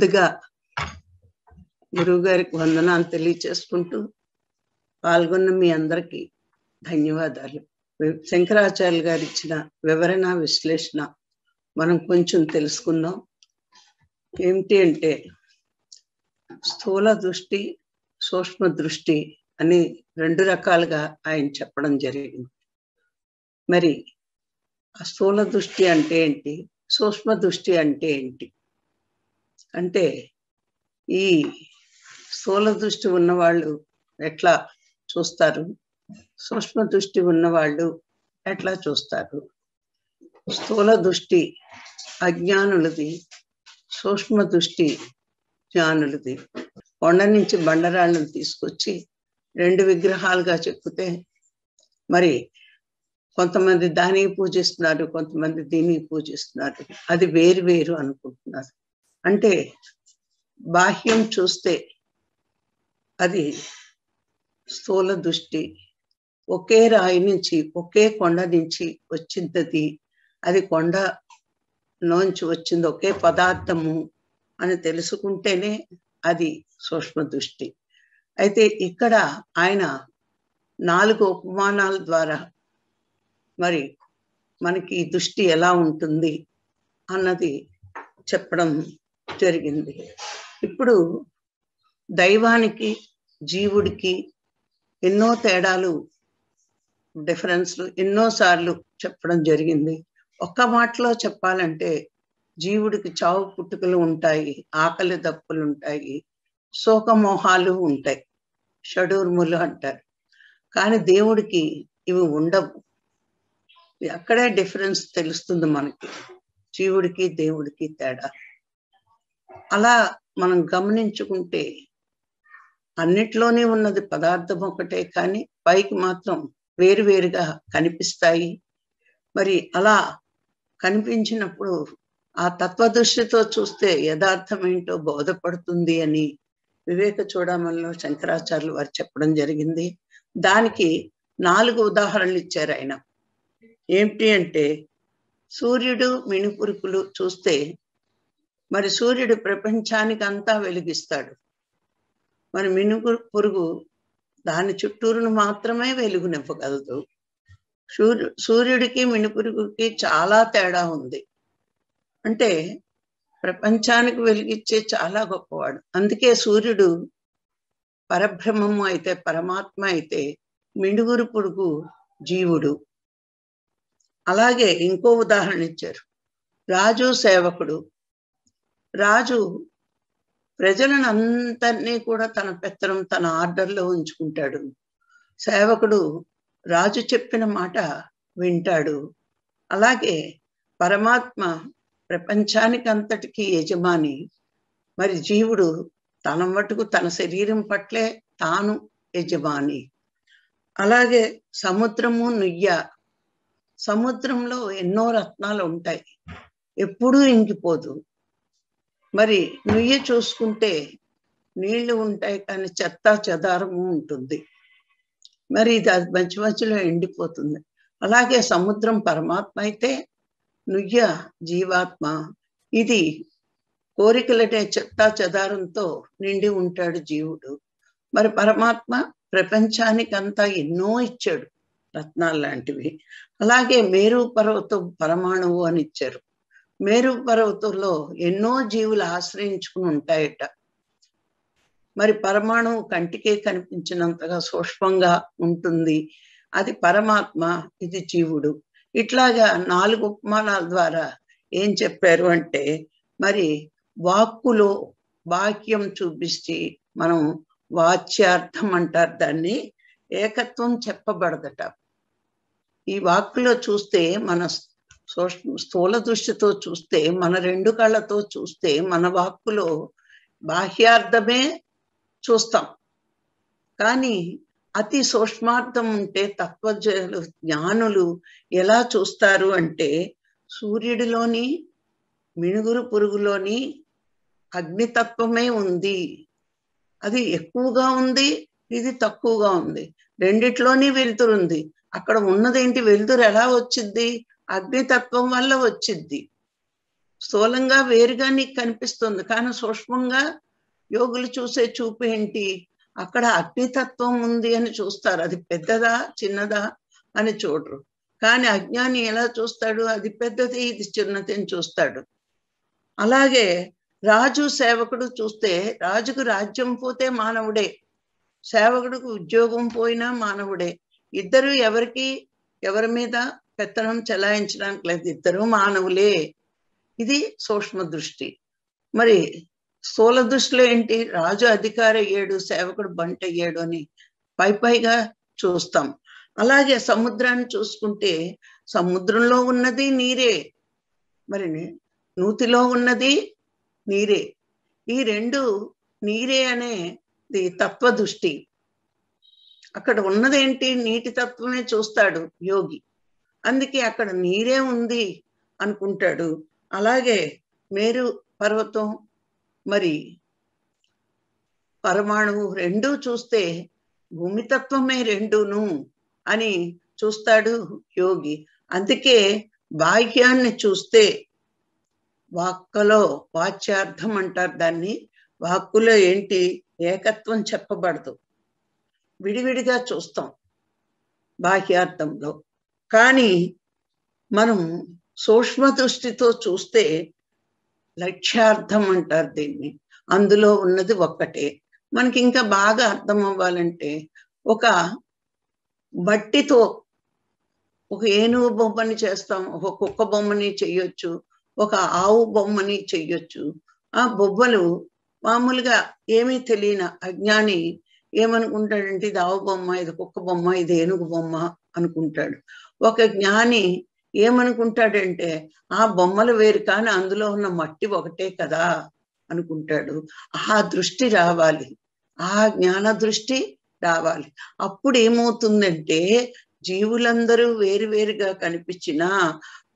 ముందుగా గురువు గారికి వందనాలు తెలియచేసుకుంటూ పాల్గొన్న మీ అందరికీ ధన్యవాదాలు శంకరాచార్య గారు ఇచ్చిన వివరణ విశ్లేషణ మనం కొంచెం తెలుసుకుందాం ఏమిటి అంటే స్థూల దృష్టి సూక్ష్మ దృష్టి అని రెండు రకాలుగా ఆయన చెప్పడం జరిగింది మరి ఆ స్థూల దృష్టి అంటే ఏంటి సూక్ష్మ దృష్టి అంటే ఏంటి అంటే ఈ స్థూల దృష్టి ఉన్నవాళ్ళు ఎట్లా చూస్తారు సూక్ష్మ దృష్టి ఉన్నవాళ్ళు ఎట్లా చూస్తారు స్థూల దృష్టి అజ్ఞానులది సూక్ష్మ దృష్టి జ్ఞానులది కొండ నుంచి బండరాళ్ళను తీసుకొచ్చి రెండు విగ్రహాలుగా చెప్పితే మరి కొంతమంది దానికి పూజిస్తున్నారు కొంతమంది దీనికి పూజిస్తున్నారు అది వేరు వేరు అనుకుంటున్నారు అంటే బాహ్యం చూస్తే అది స్థూల దృష్టి ఒకే రాయి నుంచి ఒకే కొండ నుంచి వచ్చింది అది కొండ నుంచి వచ్చింది ఒకే పదార్థము అని తెలుసుకుంటేనే అది సూక్ష్మ దృష్టి అయితే ఇక్కడ ఆయన నాలుగు ఉపమానాల ద్వారా మరి మనకి దృష్టి ఎలా ఉంటుంది అన్నది చెప్పడం జరిగింది ఇప్పుడు దైవానికి జీవుడికి ఎన్నో తేడాలు డిఫరెన్స్లు సార్లు చెప్పడం జరిగింది ఒక్క మాటలో చెప్పాలంటే జీవుడికి చావు పుట్టుకలు ఉంటాయి ఆకలి దప్పులు ఉంటాయి శోకమోహాలు ఉంటాయి షడూర్ములు అంటారు కానీ దేవుడికి ఇవి ఉండవు అక్కడే డిఫరెన్స్ తెలుస్తుంది మనకి జీవుడికి దేవుడికి తేడా అలా మనం గమనించుకుంటే అన్నిట్లోనే ఉన్నది పదార్థం ఒకటే కానీ పైకి మాత్రం వేరువేరుగా కనిపిస్తాయి మరి అలా కనిపించినప్పుడు ఆ తత్వదృష్టితో చూస్తే యథార్థం ఏంటో బోధపడుతుంది అని వివేక చూడమల్లో శంకరాచార్యులు వారు చెప్పడం జరిగింది దానికి నాలుగు ఉదాహరణలు ఇచ్చారు ఆయన ఏమిటి అంటే సూర్యుడు మిణిపురుకులు చూస్తే మరి సూర్యుడు ప్రపంచానికి అంతా వెలిగిస్తాడు మరి మినుగు పురుగు దాని చుట్టూరును మాత్రమే వెలుగునివ్వగలదు సూర్యు సూర్యుడికి మినుపురుగుకి చాలా తేడా ఉంది అంటే ప్రపంచానికి వెలిగిచ్చే చాలా గొప్పవాడు అందుకే సూర్యుడు పరబ్రహ్మము అయితే పరమాత్మ అయితే మిడుగురు పురుగు జీవుడు అలాగే ఇంకో ఉదాహరణ ఇచ్చారు రాజు సేవకుడు రాజు ప్రజలను అందరినీ కూడా తన పెత్తనం తన ఆర్డర్లో ఉంచుకుంటాడు సేవకుడు రాజు చెప్పిన మాట వింటాడు అలాగే పరమాత్మ ప్రపంచానికి అంతటికి యజమాని మరి జీవుడు తన మటుకు తన శరీరం పట్లే తాను యజమాని అలాగే సముద్రము నుయ్య సముద్రంలో ఎన్నో రత్నాలు ఉంటాయి ఎప్పుడూ ఇంకిపోదు మరి నుయ్య చూసుకుంటే నీళ్లు ఉంటాయి కానీ చెత్త చెదారము ఉంటుంది మరి ఇది అది మంచి మధ్యలో ఎండిపోతుంది అలాగే సముద్రం పరమాత్మ అయితే నుయ్య జీవాత్మ ఇది కోరికలనే చెత్త చెదారంతో నిండి ఉంటాడు జీవుడు మరి పరమాత్మ ప్రపంచానికంతా ఎన్నో ఇచ్చాడు రత్నాలు లాంటివి అలాగే మేరు పర్వతం పరమాణువు అని ఇచ్చారు మేరు పర్వతంలో ఎన్నో జీవులు ఆశ్రయించుకుని ఉంటాయట మరి పరమాణు కంటికే కనిపించినంతగా సూక్ష్మంగా ఉంటుంది అది పరమాత్మ ఇది జీవుడు ఇట్లాగా నాలుగు ఉపమానాల ద్వారా ఏం చెప్పారు అంటే మరి వాక్కులో వాక్యం చూపిస్తే మనం వాచ్యార్థం అంటారు దాన్ని ఏకత్వం చెప్పబడదట ఈ వాక్కులో చూస్తే మన స్థూల దృష్టితో చూస్తే మన రెండు కళ్ళతో చూస్తే మన వాక్కులో బాహ్యార్థమే చూస్తాం కానీ అతి సూక్ష్మార్థం ఉంటే తత్వ జ్ఞానులు ఎలా చూస్తారు అంటే సూర్యుడిలోని మినుగురు పురుగులోని అగ్నితత్వమే ఉంది అది ఎక్కువగా ఉంది ఇది తక్కువగా ఉంది రెండిట్లోని వెలుతురు ఉంది అక్కడ ఉన్నదేంటి వెలుతురు ఎలా వచ్చింది అగ్నితత్వం వల్ల వచ్చింది స్థూలంగా వేరుగా నీకు కనిపిస్తుంది కానీ సూక్ష్మంగా యోగులు చూసే చూపు ఏంటి అక్కడ అగ్నితత్వం ఉంది అని చూస్తారు అది పెద్దదా చిన్నదా అని చూడరు కానీ అజ్ఞాని ఎలా చూస్తాడు అది పెద్దది ఇది చిన్నది అని చూస్తాడు అలాగే రాజు సేవకుడు చూస్తే రాజుకు రాజ్యం పోతే మానవుడే సేవకుడికి ఉద్యోగం పోయినా మానవుడే ఇద్దరు ఎవరికి ఎవరి మీద పెత్తనం చెలాయించడానికి లేదు ఇద్దరు మానవులే ఇది సూక్ష్మ దృష్టి మరి స్థూల దృష్టిలో ఏంటి రాజు అధికార అయ్యాడు సేవకుడు బంట అయ్యాడు అని పై పైగా చూస్తాం అలాగే సముద్రాన్ని చూసుకుంటే సముద్రంలో ఉన్నది నీరే మరి నూతిలో ఉన్నది నీరే ఈ రెండు నీరే అనేది తత్వ దృష్టి అక్కడ ఉన్నదేంటి నీటి తత్వమే చూస్తాడు యోగి అందుకే అక్కడ నీరే ఉంది అనుకుంటాడు అలాగే మేరు పర్వతం మరి పరమాణువు రెండూ చూస్తే భూమితత్వమే రెండును అని చూస్తాడు యోగి అందుకే బాహ్యాన్ని చూస్తే వాక్కలో వాచ్యార్థం అంటారు దాన్ని వాక్కులో ఏంటి ఏకత్వం చెప్పబడదు విడివిడిగా చూస్తాం బాహ్యార్థంలో కానీ మనం సూక్ష్మ దృష్టితో చూస్తే లక్ష్యార్థం అంటారు దీన్ని అందులో ఉన్నది ఒక్కటే మనకి ఇంకా బాగా అర్థం అవ్వాలంటే ఒక బట్టితో ఒక ఏనుగు బొమ్మని చేస్తాం ఒక కుక్క బొమ్మని చెయ్యొచ్చు ఒక ఆవు బొమ్మని చెయ్యొచ్చు ఆ బొబ్బలు మామూలుగా ఏమీ తెలియని అజ్ఞాని ఏమనుకుంటాడంటే ఇది ఆవు బొమ్మ ఇది కుక్క బొమ్మ ఇది ఏనుగు బొమ్మ అనుకుంటాడు ఒక జ్ఞాని ఏమనుకుంటాడంటే ఆ బొమ్మలు వేరు కానీ అందులో ఉన్న మట్టి ఒకటే కదా అనుకుంటాడు ఆ దృష్టి రావాలి ఆ జ్ఞాన దృష్టి రావాలి అప్పుడు ఏమవుతుందంటే జీవులందరూ వేరువేరుగా కనిపించినా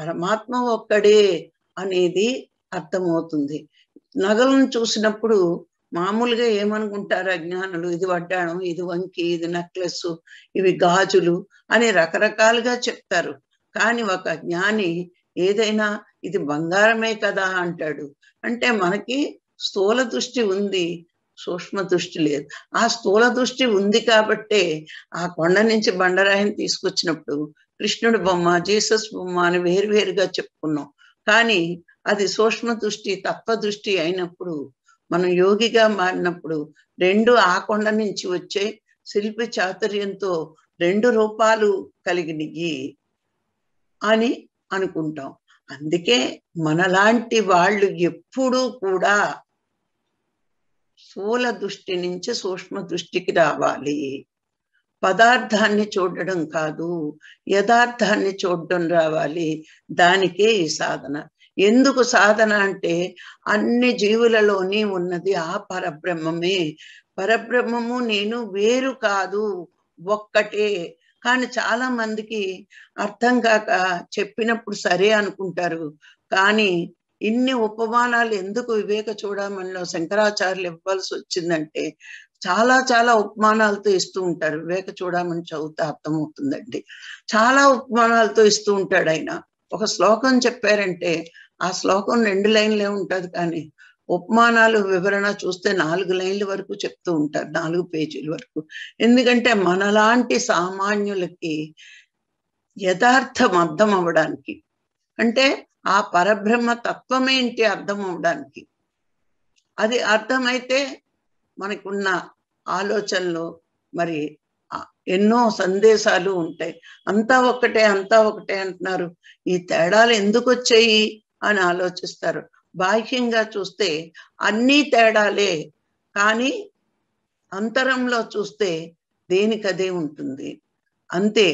పరమాత్మ ఒక్కడే అనేది అర్థమవుతుంది నగలను చూసినప్పుడు మామూలుగా ఏమనుకుంటారు అజ్ఞానులు ఇది వడ్డాణం ఇది వంకి ఇది నెక్లెస్ ఇవి గాజులు అని రకరకాలుగా చెప్తారు కానీ ఒక జ్ఞాని ఏదైనా ఇది బంగారమే కదా అంటాడు అంటే మనకి స్థూల దృష్టి ఉంది సూక్ష్మ దృష్టి లేదు ఆ స్థూల దృష్టి ఉంది కాబట్టే ఆ కొండ నుంచి బండరాయిని తీసుకొచ్చినప్పుడు కృష్ణుడి బొమ్మ జీసస్ బొమ్మ అని వేరువేరుగా చెప్పుకున్నాం కానీ అది సూక్ష్మ దృష్టి తత్వ దృష్టి అయినప్పుడు మనం యోగిగా మారినప్పుడు రెండు ఆ కొండ నుంచి వచ్చే శిల్పి చాతుర్యంతో రెండు రూపాలు కలిగినవి అని అనుకుంటాం అందుకే మనలాంటి వాళ్ళు ఎప్పుడూ కూడా స్థూల దృష్టి నుంచి సూక్ష్మ దృష్టికి రావాలి పదార్థాన్ని చూడడం కాదు యథార్థాన్ని చూడడం రావాలి దానికే ఈ సాధన ఎందుకు సాధన అంటే అన్ని జీవులలోనే ఉన్నది ఆ పరబ్రహ్మమే పరబ్రహ్మము నేను వేరు కాదు ఒక్కటే కానీ చాలా మందికి అర్థం కాక చెప్పినప్పుడు సరే అనుకుంటారు కానీ ఇన్ని ఉపమానాలు ఎందుకు వివేక చూడమనిలో శంకరాచార్యులు ఇవ్వాల్సి వచ్చిందంటే చాలా చాలా ఉపమానాలతో ఇస్తూ ఉంటారు వివేక చూడమని చదివితే అర్థమవుతుందండి చాలా ఉపమానాలతో ఇస్తూ ఉంటాడు ఆయన ఒక శ్లోకం చెప్పారంటే ఆ శ్లోకం రెండు లైన్లే ఉంటుంది కానీ ఉపమానాలు వివరణ చూస్తే నాలుగు లైన్ల వరకు చెప్తూ ఉంటారు నాలుగు పేజీల వరకు ఎందుకంటే మనలాంటి సామాన్యులకి యథార్థం అర్థం అవ్వడానికి అంటే ఆ పరబ్రహ్మ తత్వమేంటి అర్థం అవడానికి అది అర్థమైతే మనకున్న ఆలోచనలు మరి ఎన్నో సందేశాలు ఉంటాయి అంతా ఒకటే అంతా ఒకటే అంటున్నారు ఈ తేడాలు ఎందుకు వచ్చాయి అని ఆలోచిస్తారు బాహ్యంగా చూస్తే అన్ని తేడాలే కానీ అంతరంలో చూస్తే దేనికదే ఉంటుంది అంతే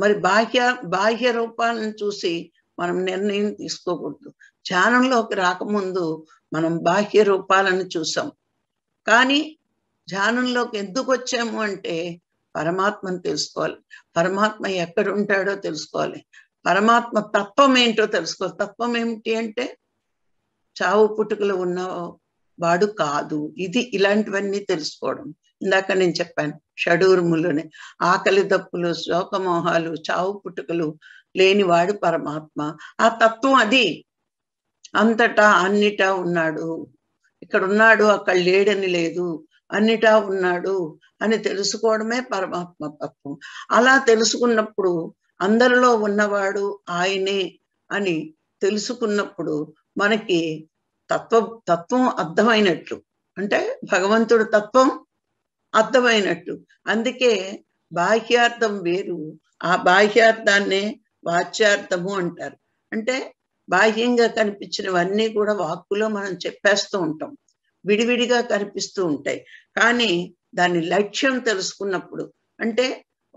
మరి బాహ్య బాహ్య రూపాలను చూసి మనం నిర్ణయం తీసుకోకూడదు ధ్యానంలోకి రాకముందు మనం బాహ్య రూపాలను చూసాం కానీ ధ్యానంలోకి ఎందుకు వచ్చాము అంటే పరమాత్మను తెలుసుకోవాలి పరమాత్మ ఎక్కడ ఉంటాడో తెలుసుకోవాలి పరమాత్మ తత్వం ఏంటో తెలుసుకో తత్వం ఏమిటి అంటే చావు పుట్టుకలు ఉన్న వాడు కాదు ఇది ఇలాంటివన్నీ తెలుసుకోవడం ఇందాక నేను చెప్పాను షడూర్ములని ఆకలి దప్పులు శోకమోహాలు చావు పుట్టుకలు లేనివాడు పరమాత్మ ఆ తత్వం అది అంతటా అన్నిటా ఉన్నాడు ఇక్కడ ఉన్నాడు అక్కడ లేడని లేదు అన్నిటా ఉన్నాడు అని తెలుసుకోవడమే పరమాత్మ తత్వం అలా తెలుసుకున్నప్పుడు అందరిలో ఉన్నవాడు ఆయనే అని తెలుసుకున్నప్పుడు మనకి తత్వ తత్వం అర్థమైనట్లు అంటే భగవంతుడు తత్వం అర్థమైనట్టు అందుకే బాహ్యార్థం వేరు ఆ బాహ్యార్థాన్నే వాచ్యార్థము అంటారు అంటే బాహ్యంగా కనిపించినవన్నీ కూడా వాక్కులో మనం చెప్పేస్తూ ఉంటాం విడివిడిగా కనిపిస్తూ ఉంటాయి కానీ దాని లక్ష్యం తెలుసుకున్నప్పుడు అంటే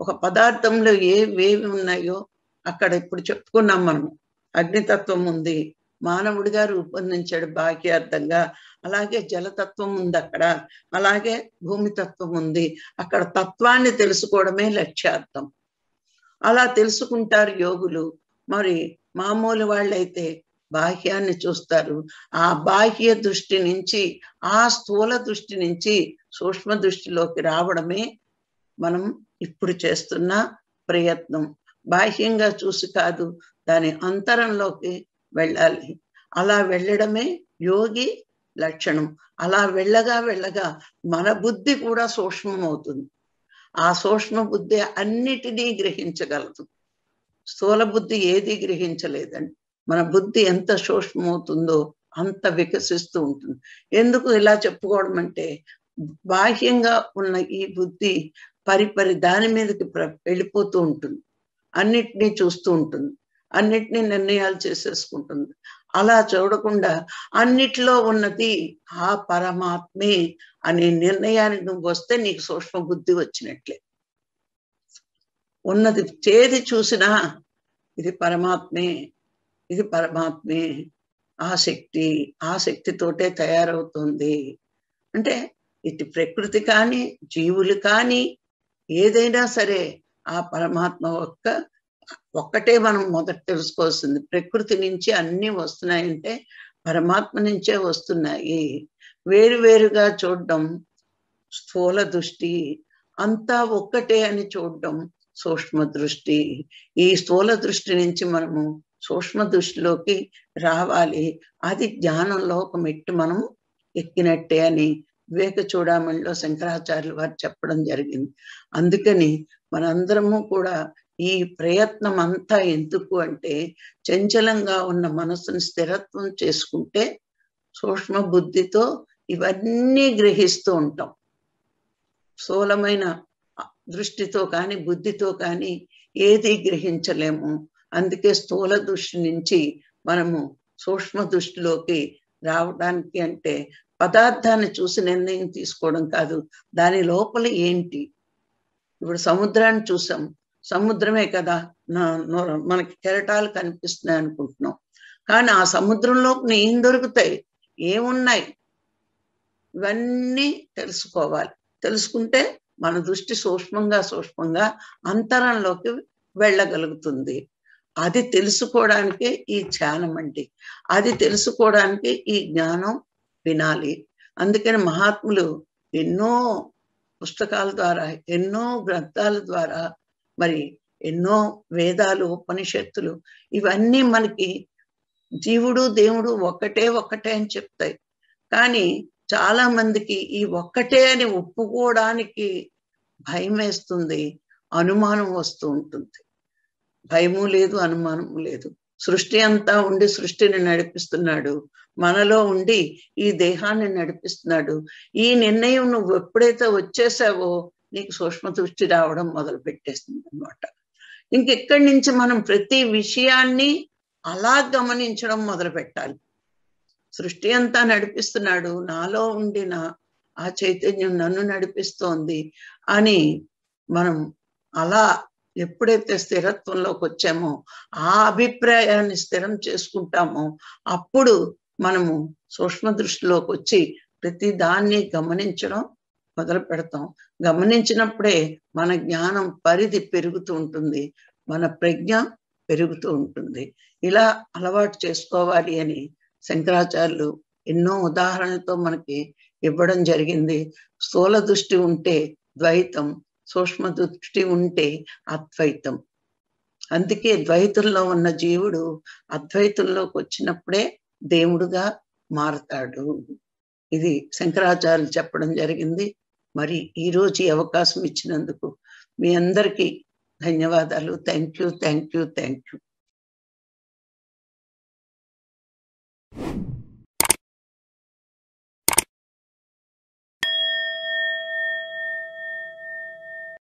ఒక పదార్థంలో ఏవేవి ఉన్నాయో అక్కడ ఇప్పుడు చెప్పుకున్నాం మనం అగ్నితత్వం ఉంది మానవుడిగా రూపొందించాడు బాహ్యార్థంగా అలాగే జలతత్వం ఉంది అక్కడ అలాగే భూమితత్వం ఉంది అక్కడ తత్వాన్ని తెలుసుకోవడమే లక్ష్యార్థం అలా తెలుసుకుంటారు యోగులు మరి మామూలు వాళ్ళైతే బాహ్యాన్ని చూస్తారు ఆ బాహ్య దృష్టి నుంచి ఆ స్థూల దృష్టి నుంచి సూక్ష్మ దృష్టిలోకి రావడమే మనం ఇప్పుడు చేస్తున్న ప్రయత్నం బాహ్యంగా చూసి కాదు దాని అంతరంలోకి వెళ్ళాలి అలా వెళ్ళడమే యోగి లక్షణం అలా వెళ్ళగా వెళ్ళగా మన బుద్ధి కూడా సూక్ష్మమవుతుంది ఆ సూక్ష్మ బుద్ధి అన్నిటినీ గ్రహించగలదు స్థూల బుద్ధి ఏది గ్రహించలేదండి మన బుద్ధి ఎంత సూక్ష్మమవుతుందో అంత వికసిస్తూ ఉంటుంది ఎందుకు ఇలా చెప్పుకోవడం అంటే బాహ్యంగా ఉన్న ఈ బుద్ధి పరిపరి దాని మీదకి వెళ్ళిపోతూ ఉంటుంది అన్నిటినీ చూస్తూ ఉంటుంది అన్నిటినీ నిర్ణయాలు చేసేసుకుంటుంది అలా చూడకుండా అన్నిట్లో ఉన్నది ఆ పరమాత్మే అనే నిర్ణయానికి నువ్వు వస్తే నీకు సూక్ష్మ బుద్ధి వచ్చినట్లే ఉన్నది చేది చూసినా ఇది పరమాత్మే ఇది పరమాత్మే ఆ శక్తి ఆ శక్తితోటే తయారవుతుంది అంటే ఇటు ప్రకృతి కానీ జీవులు కానీ ఏదైనా సరే ఆ పరమాత్మ ఒక్క ఒక్కటే మనం మొదట తెలుసుకోవాల్సింది ప్రకృతి నుంచి అన్నీ వస్తున్నాయంటే పరమాత్మ నుంచే వస్తున్నాయి వేరువేరుగా చూడడం స్థూల దృష్టి అంతా ఒక్కటే అని చూడడం సూక్ష్మ దృష్టి ఈ స్థూల దృష్టి నుంచి మనము సూక్ష్మ దృష్టిలోకి రావాలి అది జ్ఞానంలో ఒక మెట్టు మనం ఎక్కినట్టే అని వివేక చూడామణిలో శంకరాచార్యులు వారు చెప్పడం జరిగింది అందుకని మనందరము కూడా ఈ ప్రయత్నం అంతా ఎందుకు అంటే చంచలంగా ఉన్న మనసును స్థిరత్వం చేసుకుంటే సూక్ష్మ బుద్ధితో ఇవన్నీ గ్రహిస్తూ ఉంటాం స్థూలమైన దృష్టితో కానీ బుద్ధితో కానీ ఏది గ్రహించలేము అందుకే స్థూల దృష్టి నుంచి మనము సూక్ష్మ దృష్టిలోకి రావడానికి అంటే పదార్థాన్ని చూసి నిర్ణయం తీసుకోవడం కాదు దాని లోపల ఏంటి ఇప్పుడు సముద్రాన్ని చూసాం సముద్రమే కదా మనకి కెరటాలు కనిపిస్తున్నాయి అనుకుంటున్నాం కానీ ఆ సముద్రంలోకి ఏం దొరుకుతాయి ఏమున్నాయి ఇవన్నీ తెలుసుకోవాలి తెలుసుకుంటే మన దృష్టి సూక్ష్మంగా సూక్ష్మంగా అంతరంలోకి వెళ్ళగలుగుతుంది అది తెలుసుకోవడానికి ఈ ధ్యానం అండి అది తెలుసుకోవడానికి ఈ జ్ఞానం వినాలి అందుకని మహాత్ములు ఎన్నో పుస్తకాల ద్వారా ఎన్నో గ్రంథాల ద్వారా మరి ఎన్నో వేదాలు ఉపనిషత్తులు ఇవన్నీ మనకి జీవుడు దేవుడు ఒక్కటే ఒక్కటే అని చెప్తాయి కానీ చాలా మందికి ఈ ఒక్కటే అని ఒప్పుకోవడానికి భయం వేస్తుంది అనుమానం వస్తూ ఉంటుంది భయము లేదు అనుమానము లేదు సృష్టి అంతా ఉండి సృష్టిని నడిపిస్తున్నాడు మనలో ఉండి ఈ దేహాన్ని నడిపిస్తున్నాడు ఈ నిర్ణయం నువ్వు ఎప్పుడైతే వచ్చేసావో నీకు సూక్ష్మ దృష్టి రావడం మొదలు పెట్టేస్తుంది అనమాట ఇంకెక్కడి నుంచి మనం ప్రతి విషయాన్ని అలా గమనించడం మొదలు పెట్టాలి సృష్టి అంతా నడిపిస్తున్నాడు నాలో ఉండిన ఆ చైతన్యం నన్ను నడిపిస్తోంది అని మనం అలా ఎప్పుడైతే స్థిరత్వంలోకి వచ్చామో ఆ అభిప్రాయాన్ని స్థిరం చేసుకుంటామో అప్పుడు మనము సూక్ష్మ దృష్టిలోకి వచ్చి ప్రతి దాన్ని గమనించడం మొదలు పెడతాం గమనించినప్పుడే మన జ్ఞానం పరిధి పెరుగుతూ ఉంటుంది మన ప్రజ్ఞ పెరుగుతూ ఉంటుంది ఇలా అలవాటు చేసుకోవాలి అని శంకరాచార్యులు ఎన్నో ఉదాహరణలతో మనకి ఇవ్వడం జరిగింది స్థూల దృష్టి ఉంటే ద్వైతం సూక్ష్మ దృష్టి ఉంటే అద్వైతం అందుకే ద్వైతుల్లో ఉన్న జీవుడు అద్వైతుల్లోకి వచ్చినప్పుడే దేవుడుగా మారతాడు ఇది శంకరాచార్యులు చెప్పడం జరిగింది మరి ఈరోజు ఈ అవకాశం ఇచ్చినందుకు మీ అందరికీ ధన్యవాదాలు thank you thank you thank you